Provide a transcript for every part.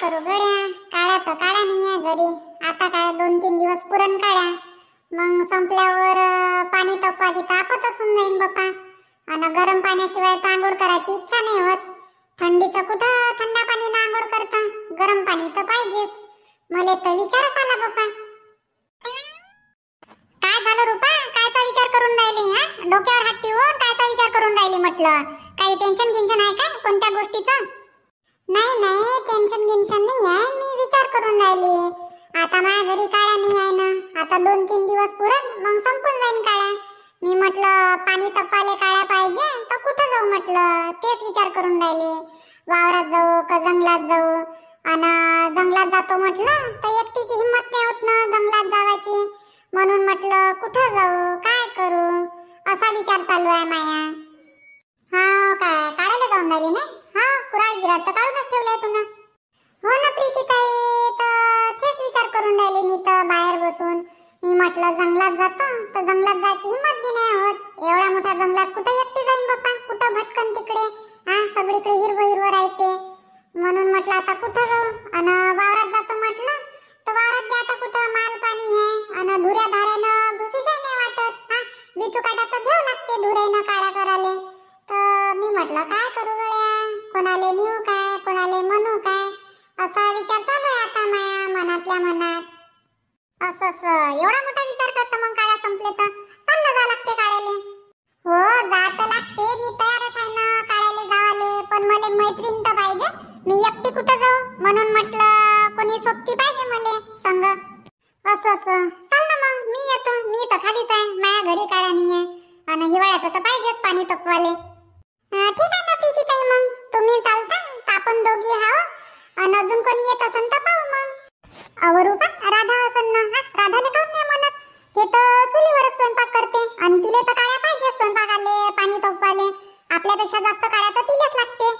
करू गड्या काळ्या तर नाही आहे घरी आता काय दोन तीन दिवस पुरण काढा मग संपल्यावर पाणी तपवायची तर असून होऊन जाईन बाप्पा आणि गरम पाण्याशिवाय तांदूळ करायची इच्छा नाही होत थंडीचं कुठं थंड पाणी आंघोळ करता गरम पाणी तर पाहिजेच मला तर विचारच आला बाप्पा काय झालं रुपा कायचा विचार करून राहिली हा डोक्यावर हट्टी ठेवून कायचा विचार करून राहिली म्हटलं काही टेन्शन गिन्शन आहे का कोणत्या गोष्टीचं नाही नाही टेन्शन गिन्शन राहिली आता माझ्या घरी काळ्या नाही आहे ना आता दोन तीन दिवस पुरण मग संपून जाईन काळ्या मी म्हटलं पाणी तपाले काळ्या पाहिजे तर कुठं जाऊ म्हटलं तेच विचार करून राहिले वावरात जाऊ का जंगलात जाऊ आणि जंगलात जातो म्हटलं तर एकटीची हिंमत नाही होत ना जंगलात जावायची म्हणून म्हटलं कुठं जाऊ काय करू असा विचार चालू आहे माया हा काय काढायला जाऊन राहिली ना हा कुराड गिराड तर काढूनच ठेवलंय तुला हो ना प्रीती ताई बसून मी म्हटलं जंगलात जातो तर जंगलात जायची हिंमत बी नाही होत एवढ्या मोठ्या जंगलात कुठं एकटी जाईन बाप्पा कुठं भटकन तिकडे हा सगळीकडे हिरव हिरव राहते म्हणून म्हटलं आता कुठं जाऊ अन वावरात जातो म्हटलं तर वावरात बी आता कुठं माल पाणी आहे अन धुऱ्या धाऱ्यानं जाय नाही वाटत हा बिचू काट्याचं घेऊ लागते धुऱ्यानं काळ्या कराले तर मी म्हटलं काय करू गड्या कोणाले नेऊ काय कोणाले म्हणू काय असा विचार चालू आहे आता माया मनातल्या मनात असं असं एवढा मोठा विचार करता मग काळा संपले तर चाललं जा लागते काळ्याले हो जा लागते मी तयारच आहे ना काळ्याले जावाले पण मला मैत्रीण तर पाहिजे मी एकटी कुठं जाऊ म्हणून म्हटलं कोणी सोबती पाहिजे मला संग असं असं चाल ना मग मी येतो मी तर खालीच आहे माझ्या घरी काळ्या नाही आहे आणि हिवाळ्याचं तर पाहिजेच पाणी तकवाले ठीक आहे ना पिकी ताई मग तुम्ही चालता आपण दोघी हाव आणि अजून कोणी येत असेल तर पाहू आवरू राधा असन ना राधाले तर चुलीवर स्वयंपाक करते आणि तिले तर काड्या पाहिजे आले पाणी तपवाले आपल्यापेक्षा जास्त काळ्या तर तिलाच लागते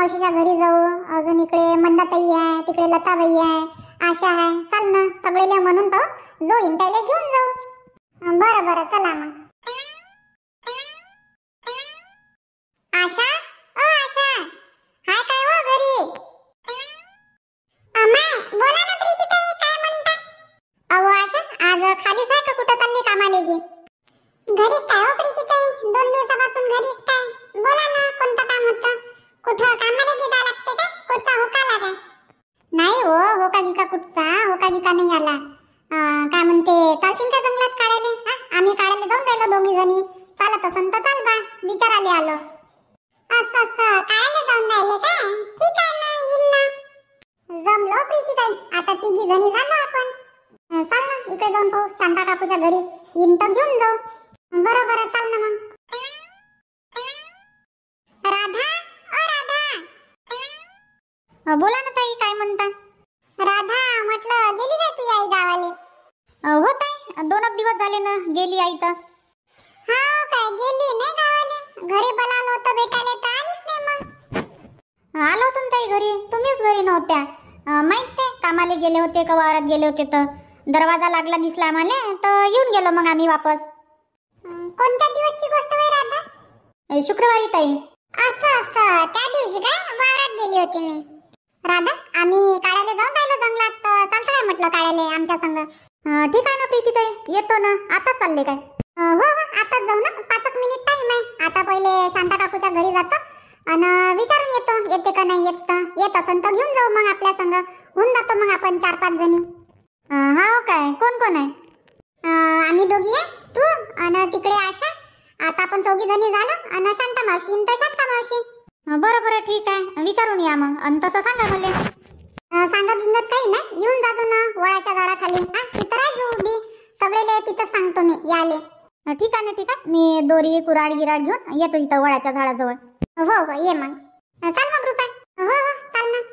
मावशीच्या घरी जाऊ अजून इकडे मंदाताई आहे तिकडे लताबाई आहे आशा आहे चल ना सगळे म्हणून पाहू जो इंटायला घेऊन जाऊ बरं बरं चला मग नाही आला काय म्हणते चालशील का जंगलात काढायला आम्ही काढायला जाऊन राहिलो दोघी जणी चालत असन तर चाल बा विचाराले आलो असं असं काढायला जाऊन राहिले का ठीक आहे ना येईन ना जमलो प्रीती आता तिघी जणी झालो आपण चाल ना इकडे जाऊन पाहू शांता काकूच्या घरी येईन घेऊन जाऊ बरोबर बरं चाल ना मग राधा ओ राधा बोला ना ताई काय म्हणता राधा म्हटलं गेली नाही तुझी आई गावाले हो काय दोनच दिवस झाले ना गेली आई तर हा हो काय गेली नाही गावाले घरी बोलावलं होतं भेटायला तर आलीच नाही मग आलो ताई घरी तुम्हीच घरी नव्हत्या माहित नाही कामाले गेले होते का वावरात गेले होते तर दरवाजा लागला दिसला आम्हाला तर येऊन गेलो मग आम्ही वापस कोणत्या दिवसची गोष्ट आहे राधा शुक्रवारी ताई असं असं त्या दिवशी काय वावरात गेली होती मी राधा आम्ही काळ्याला जाऊन राहिलो जंगलात तर काय म्हटलं काळ्याले आमच्या संग ठीक आहे ना प्रीतीताई येतो ना आता चालले काय हो हो आताच जाऊ ना पाच एक मिनिट टाइम आहे आता पहिले शांता काकूच्या घरी जातो आणि विचारून येतो येते का नाही येत येत असन तर घेऊन जाऊ मग आपल्या संग होऊन जातो मग आपण चार पाच जणी हा हो काय कोण कोण आहे आम्ही दोघी आहे तू आणि तिकडे आशा आता आपण चौघी जणी झालो आणि शांता मावशी आणि तर शांता मावशी बरं बरं ठीक आहे विचारून या मग आणि तसं सांगा मला सांगा भिंगत काही नाही येऊन जातो ना वळाच्या झाडाखाली हा तिथं राहायचो उभी सगळेले तिथं सांगतो मी याले ठीक आहे ना ठीक आहे मी दोरी कुराड गिराड घेऊन येतो इथं वळाच्या झाडाजवळ हो हो ये मग चाल मग रुपा हो हो चाल ना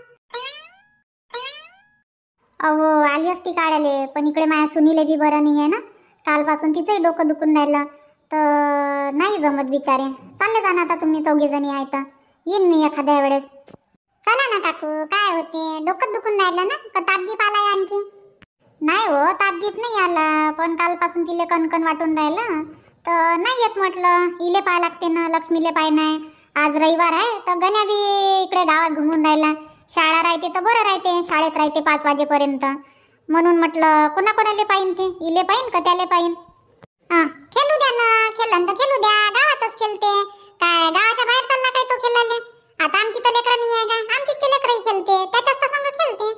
अहो आली असती काढायले पण इकडे माया सुनीले बी बरं नाही आहे ना कालपासून तिथेही डोकं दुखून राहिलं तर नाही जमत बिचारे चालले जाणार आता तुम्ही चौघी जणी आहे तर येईन मी एखाद्या वेळेस चला ना काकू काय होते डोकं दुखून राहिलं ना का तापगीप आलाय आणखी नाही हो तापगीप नाही आला पण कालपासून तिले कणकण वाटून राहिलं तर नाही येत म्हटलं इले पाहा लागते ना लक्ष्मीले पाय नाही आज रविवार आहे तर गण्या बी इकडे गावात घुमून राहिला शाळा राहते तर बरं राहते शाळेत राहते पाच वाजेपर्यंत म्हणून म्हटलं कोणाकोणाले पाहिन ते इले पाहिन का त्याले पाहिन खेळू द्या ना खेळ खेळू द्या गावातच खेळते काय गावाच्या बाहेर चालला काय तो खेळायला आता आमची तर लेकरं नाही आहे का आमचीच लेकरंही खेळते त्याच्यात तर संग खेळते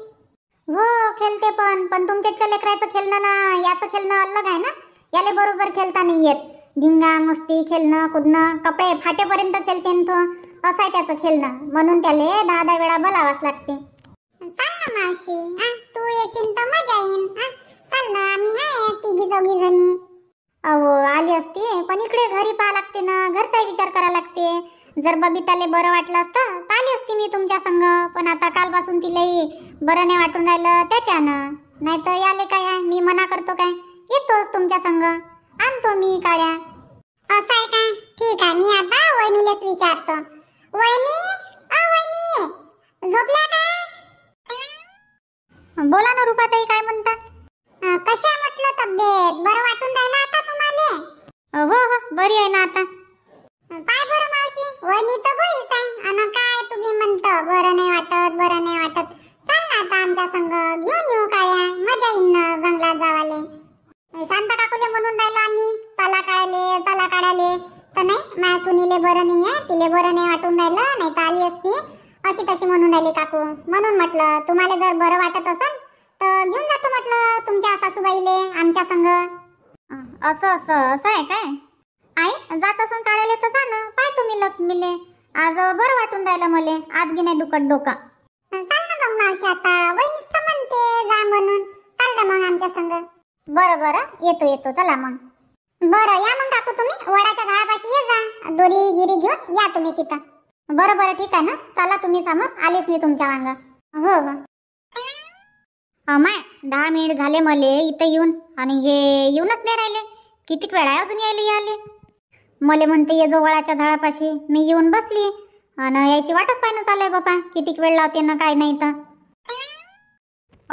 हो खेळते पण पण तुमच्या लेकरायचं खेळणं ना याचं खेळणं अलग आहे ना याले बरोबर खेळता नाही येत धिंगा मस्ती खेळणं कुदणं कपडे फाटेपर्यंत खेळते ना तो असं आहे त्याचं खेळणं म्हणून त्याले दहा दहा वेळा बोलावाच लागते चाल ना मावशी तू येशील तर मजा येईल हा ना आम्ही आहे तिघी जणी अहो आली असती पण इकडे घरी पाहा लागते ना घरचा विचार करा लागते जर बबिताले बरं वाटलं असतं तर आली असती मी तुमच्या संग पण आता कालपासून तिलाही बरं नाही वाटून राहिलं त्याच्यानं नाही तर याले काय आहे मी मना करतो काय येतोच तुमच्या संग आणतो मी काळ्या असं आहे काय ठीक आहे मी आता वहिनीलाच विचारतो वहिनी वहिनी झोपल्या काय बोला ना रुपाताई काय म्हणता कशा म्हटलं तब्येत बरं वाटून राहिलं आहे हो, हो बरी आहे ना आता काय बरं मावशी वहिनी तर बोलत आहे आणि काय तुम्ही म्हणतो बरं नाही वाटत बरं नाही वाटत चाल ना आता आमच्या संग घेऊन येऊ काळ्या मजा येईन ना जंगलात जावाले शांत काकूले म्हणून राहिलो आम्ही चला काढाले चला काढाले तर नाही माझ्या सुनीले बरं नाही आहे तिले बरं नाही वाटून राहिलं नाही तर आली असती अशी तशी म्हणून राहिली काकू म्हणून म्हटलं तुम्हाला जर बरं वाटत असेल तर घेऊन जातो म्हटलं तुमच्या सासूबाईले आमच्या संग असं असं असं आहे काय आई जात असून काढायला तर जा ना पाय तुम्ही लक्ष्मीले आज बरं वाटून राहिलं मले आज गी नाही दुखत डोका चाल ना मग मावशी आता वहिनीच तर म्हणते जा म्हणून चाल ना मग आमच्या संग बरं येतो येतो चला मग बरं या मग काकू तुम्ही वडाच्या झाडापाशी ये जा दोरी गिरी घेऊन या तुम्ही तिथं बरोबर ठीक आहे ना चला तुम्ही समोर आलीच मी तुमच्या वांग हो हो अमाय दहा मिनिट झाले मले इथं येऊन आणि हे येऊनच नाही राहिले कितीक वेळा अजून यायले आले मले म्हणते ये जवळाच्या झाडापाशी मी येऊन बसली आणि यायची वाटच पाहिजे चालू बापा कितीक वेळ लावते ना काय नाही तर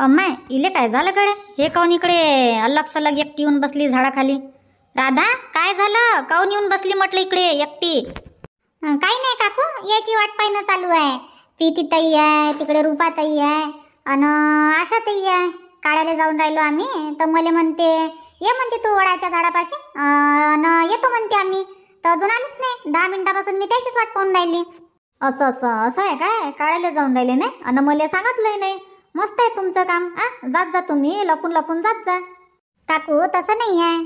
अम्मा इले काय झालं कळे हे काऊन इकडे अलग सलग एकटी येऊन बसली झाडाखाली राधा काय झालं काऊन येऊन बसली म्हटलं इकडे एकटी काही नाही काकू याची वाट पाहिणं चालू आहे ती प्रीतीताई आहे तिकडे रूपाताई आहे आणि आशाताई आहे काढायला जाऊन राहिलो आम्ही तर मला म्हणते ये म्हणते तू वडाच्या झाडापाशी न येतो म्हणते आम्ही तर अजून आलीच नाही दहा मिनिटापासून मी त्याचीच वाट पाहून राहिली असं असं असं आहे काय काढायला जाऊन राहिले नाही आणि मला सांगितलंय नाही मस्त आहे तुमचं काम आ जात जा तुम्ही लपून लपून जात जा काकू तसं नाही आहे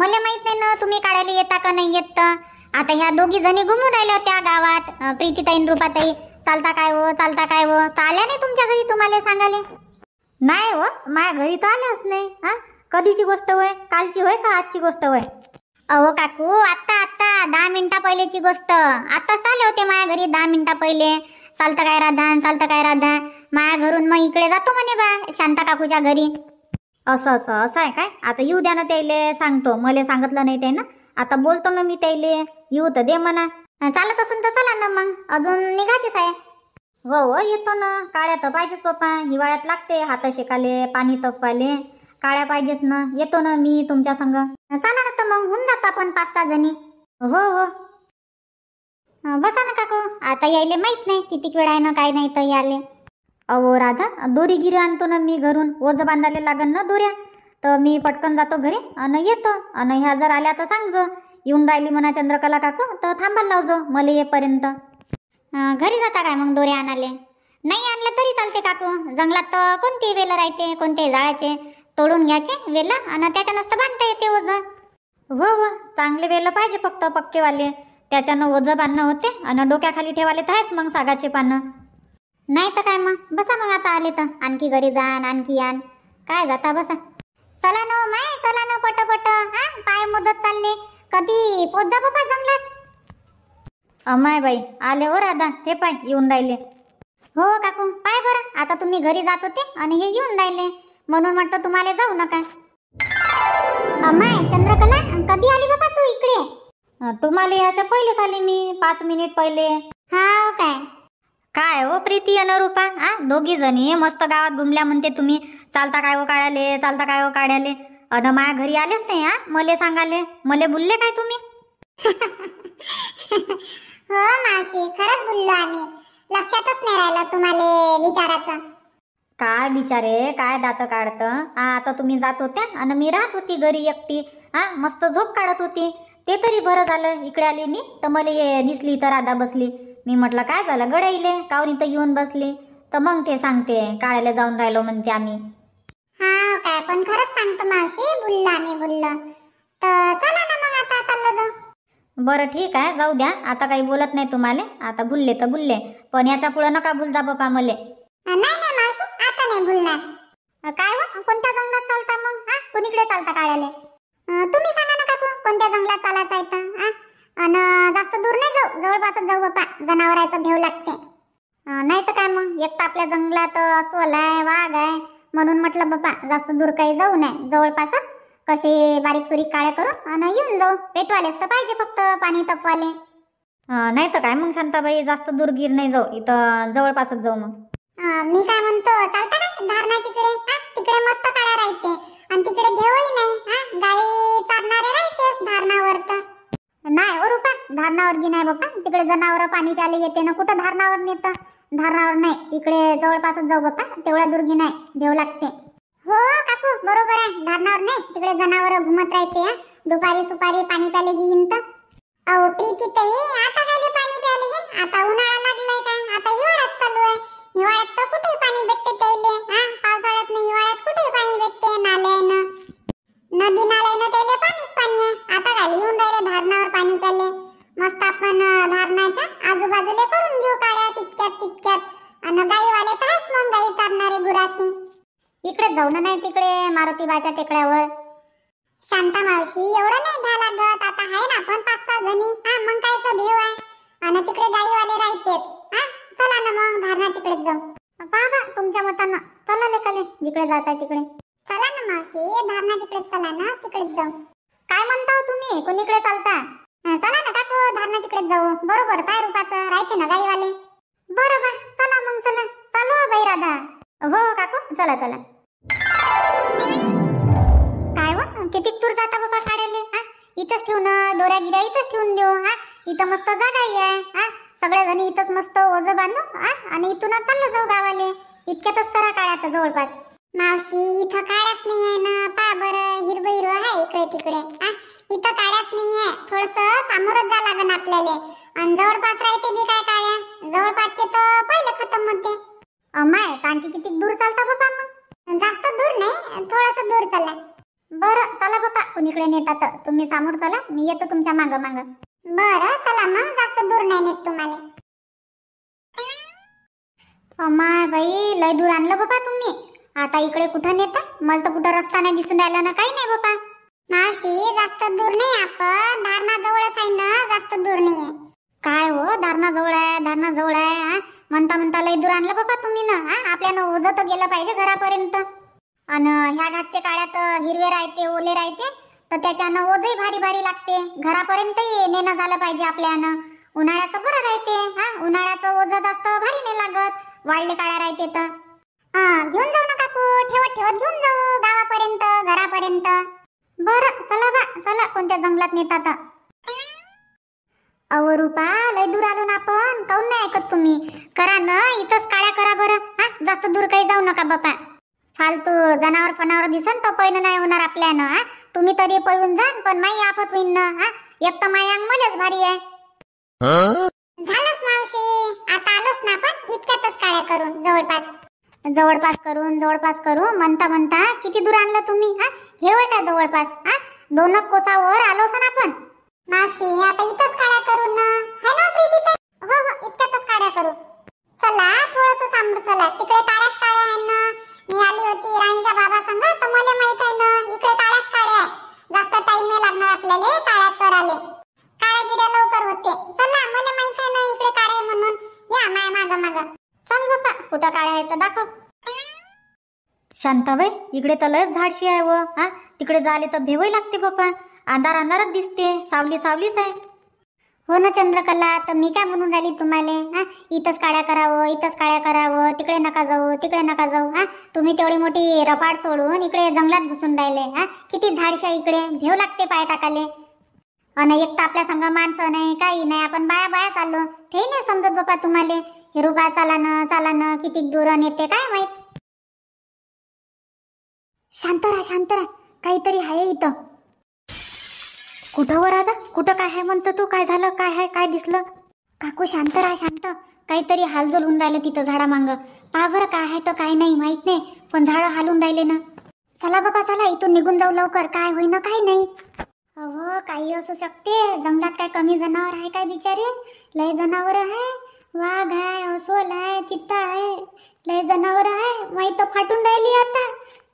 मला माहित नाही ना तुम्ही काढायला येता का नाही येत आता ह्या दोघी जणी घुमून राहिल्या त्या गावात प्रीतीताईन रूपाताई चालता काय हो चालता काय हो तर आल्या नाही तुमच्या घरी तुम्हाला सांगायला नाही हो माझ्या घरी तर आलाच नाही हा कधीची गोष्ट होय कालची होय का आजची गोष्ट होय अहो काकू आत्ता आत्ता दहा मिनिटा पहिलेची गोष्ट आत्ताच आले होते माझ्या घरी दहा मिनिटा पहिले चालतं काय राधान चालतं काय राधा माया घरून मग इकडे जातो म्हणे बा शांता काकूच्या घरी असं असं असं आहे काय आता येऊ द्या ना त्याले सांगतो मला सांगितलं नाही ते ना आता बोलतो ना मी त्याले येऊ तर दे म्हणा चालत असून तर चला ना मग अजून निघायचीच आहे हो हो येतो ना काळ्या तर पाहिजेच पप्पा हिवाळ्यात लागते हात शेकाले पाणी तपवाले काळ्या पाहिजेच ना येतो ना मी तुमच्या संग चला ना तर मग होऊन जातो आपण पाच सहा जणी हो हो बसा ना काकू आता यायले माहित नाही किती वेळ आहे ना काय नाही तर याले अहो राधा दोरी गिरी आणतो ना मी घरून ओझ बांधायला लागन ना दोऱ्या तर मी पटकन जातो घरी अन येतो अन ह्या जर आल्या तर सांगजो येऊन राहिली म्हणा चंद्रकला काकू तर थांबायला लावजो मला येईपर्यंत घरी जाता काय मग दोरे आणाले नाही आणलं तरी चालते काकू जंगलात तर कोणती वेल राहायचे कोणते जाळायचे तोडून घ्यायचे वेल आणि त्याच्यानंच तर बांधता येते ओझं हो हो चांगले वेल पाहिजे फक्त पक्केवाले त्याच्यानं ओझं बांधणं होते आणि डोक्याखाली ठेवाले तर आहेच मग सागाचे पानं नाही तर काय मग बसा मग आता आले तर आणखी घरी जा आणखी आण काय जाता बसा चला ना माय चला ना पट पट हा पाय मोदत चालले कधी पोत जा बाबा जंगलात अमाय बाई आले हो राधा ते पाय येऊन राहिले हो काकू पाय बरं आता तुम्ही घरी जात होते आणि हे येऊन राहिले म्हणून म्हटलं तुम्हाला जाऊ नका अमाय चंद्रकला कधी आली बाबा तू इकडे तुम्हाला याच्या पहिलेच आली मी पाच मिनिट पहिले हा काय काय हो प्रीती अन हा दोघी जणी मस्त गावात घुमल्या म्हणते तुम्ही चालता काय हो काढाले चालता काय हो काढाले अन माया घरी आलेच नाही हा मले सांगाले मले बोलले काय तुम्ही हो मासी खरंच बोललो आम्ही लक्षातच नाही राहिलं तुम्हाला विचाराचं काय बिचारे काय दात काढत आता तुम्ही जात होत्या आणि मी राहत होती घरी एकटी हा मस्त झोप काढत होती ते तरी बरं झालं इकडे आली मी तर मला दिसली तर राधा बसली मी म्हटलं काय झालं गडाईले काऊन इथं येऊन बसली तर मग ते सांगते काढायला जाऊन राहिलो म्हणते आम्ही हा काय पण खरंच सांगतो मावशी बोललो आम्ही बोललो तर चला ना मग आता चाललो बरं ठीक आहे जाऊ द्या आता काही बोलत नाही तुम्हाला आता भुलले तर भुलले पण याचा पुढे नका भुलता बापा मले नाही नाही मावशी आता नाही काय हो कोणत्या जंगलात चालता मग इकडे चालता काढायला तुम्ही ना कोणत्या जंगलात चालत आहे अन जास्त दूर नाही जाऊ जवळपासच जाऊ बापा जनावरायचं भेव लागते नाही तर काय मग एक आपल्या जंगलात अस्वल आहे वाघ आहे म्हणून म्हटलं बापा जास्त दूर काही जाऊ नये जवळपासच कसे बारीक सुरीक काळे करू आणि येऊन जाऊ पेटवालेच तर पाहिजे फक्त पाणी तपवाले नाही तर काय मग शांताबाई जास्त दूर गिर नाही जाऊ इथं जवळपासच जाऊ मग मी काय म्हणतो चालता का धारणा तिकडे तिकडे मस्त काळा राहते आणि तिकडे देवही नाही गाई चारणारे राहते धारणावर तर नाही ओ हो रुपा धारणावर गी नाही बाप्पा तिकडे जनावर पाणी प्यायला येते ना कुठं धारणावर नेतं धारणावर नाही इकडे जवळपासच जाऊ बाप्पा तेवढ्या दुर्गी नाही देव लागते बरोबर आहे धारणार नाही तिकडे जनावर घुमत राहते दुपारी सुपारी पाणी प्याले घेईन तर आता टेकड्यावर शांता मावशी एवढं नाही घ्या लागत आता आहे ना आपण पाच सहा जणी हा मग काय तो भेव आहे आणि तिकडे गाईवाले राहतेच हा चला ना मग धारणा तिकडे जाऊ पाहा तुमच्या मतांना चला लेकले जिकडे जात आहे तिकडे चला ना मावशी धारणा तिकडे चला ना तिकडे जाऊ काय म्हणता हो तुम्ही कोणीकडे चालता चला ना काकू धारणा तिकडे जाऊ बरोबर काय रूपाचं राहते ना गाईवाले बरोबर चला मग चला चालू हो बाई राधा हो काकू चला चला किती दूर जाता बाबा साड्याले हा इथंच ठेवून दोऱ्या गिऱ्या इथंच ठेवून देऊ हा इथं मस्त जागा आहे हा सगळे जणी इथंच मस्त ओझ बांधू हा आणि इथूनच चाललो जाऊ गावाले इतक्यातच करा काळ्यात जवळपास मावशी इथं काळ्यात नाहीये ना पा बर हिरवं हिरवं आहे इकडे तिकडे हा इथं काळ्यात नाहीये थोडस सामोरच जा लागन आपल्याला आणि जवळपास राहते मी काय काळ्या जवळपासचे तर पहिले खतम होते अमाय आणखी किती दूर चालता बाबा मग जास्त दूर नाही थोडस दूर चालला बर चला बाबा कुणीकडे नेतात तुम्ही समोर चला मी येतो तुमच्या माग माग बर चला मग जास्त दूर नाही नेत तुम्हाला अमा बाई लय दूर आणलं बाबा तुम्ही आता इकडे कुठं नेता मला तर कुठं रस्ता नाही दिसून राहिला ना काही नाही बाबा माशी जास्त दूर नाही आपण धारणा जवळच आहे ना जास्त दूर नाहीये काय हो धारणा जवळ आहे धारणा जवळ आहे म्हणता म्हणता लय दूर आणलं बाबा तुम्ही ना आपल्याला ओझं तर गेलं पाहिजे घरापर्यंत आणि ह्या घातच्या काळ्यात हिरवे राहते ओले राहते तर त्याच्यानं ओझही भारी भारी लागते घरापर्यंतही नेणं झालं पाहिजे आपल्यानं उन्हाळ्याचं बरं राहते हा उन्हाळ्याचं ओझं जास्त भारी नाही लागत वाढले काळ्या राहते तर घेऊन जाऊ ना काकू ठेवत ठेवत घेऊन जाऊ गावापर्यंत घरापर्यंत बरं चला बा चला कोणत्या जंगलात नेतात अव रुपा लय दूर आलो ना आपण काऊन नाही ऐकत तुम्ही करा ना इथंच काळ्या करा बरं हा जास्त दूर काही जाऊ नका बापा फालतू जनावर फनावर दिसन तो पहिनं नाही होणार आपल्यानं हा तुम्ही तरी पळून जा पण माई आफत होईन ना हा एक तर भारी आहे झालंच मावशी आता आलोच ना पण इतक्यातच काळ्या करून जवळपास जवळपास करून जवळपास करू म्हणता म्हणता किती दूर आणलं तुम्ही हा हे होय का जवळपास हा दोन कोसावर आलोस ना आपण मावशी आता इथंच काळ्या करून शांताबाई इकडे तर लयच झाडशी आहे व हा तिकडे जाले तर भेवही लागते बापा अंधार अंधारच दिसते सावली सावलीच आहे हो ना चंद्रकला तर मी काय म्हणून राहिली तुम्हाला हा इथंच काळ्या करावं इथंच काळ्या करावं तिकडे नका जाऊ तिकडे नका जाऊ हा तुम्ही तेवढी मोठी रपाड सोडून इकडे जंगलात घुसून राहिले हा किती झाडशा इकडे भेव लागते पाय टाकाले अन एक तर आपल्या संघ माणसं नाही काही नाही आपण बाया बाया चाललो ते नाही समजत बापा तुम्हाला हिरुबा चालानं चालानं किती दूर नेते काय माहीत शांत राहा शांत राहा काहीतरी आहे इथं कुठं वर आता कुठं काय आहे म्हणतो तू काय झालं काय आहे काय दिसलं काकू शांत राहा शांत काहीतरी हालजोल होऊन राहिलं तिथं झाडा मांग पावर बरं काय आहे तर काय नाही माहित नाही पण झाडं हालून राहिले ना चला बाबा चला इथून निघून जाऊ लवकर काय होईना काय नाही अहो काही असू शकते जंगलात काय कमी जनावर आहे काय बिचारी लय जनावर आहे वाघ आहे अस्वल आहे चित्ता आहे लय जनावर आहे माहित फाटून राहिली आता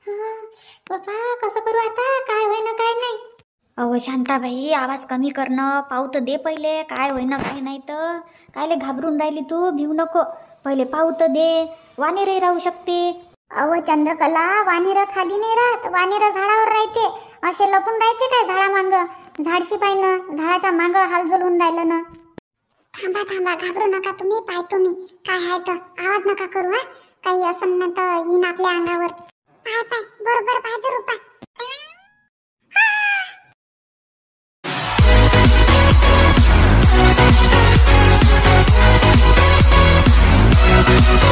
पप्पा कसं करू आता काय ना काय नाही अहो शांताबाई आवाज कमी करणं पाऊ तर दे पहिले काय ना काय नाही तर कायले घाबरून राहिली तू भिऊ नको पहिले पाऊ तर दे वानेरही राहू शकते अहो चंद्रकला वानेर खाली नाही राहत वानेरं झाडावर राहते असे लपून राहते काय झाडा मांग झाडशी पाय ना झाडाच्या मांग हाल होऊन राहिलं ना थांबा थांबा घाबरू नका तुम्ही पाय तुम्ही काय आहे तर आवाज नका करू हा काही असं ना तर येईन आपल्या अंगावर पाय बरोबर पाहिजे रुपा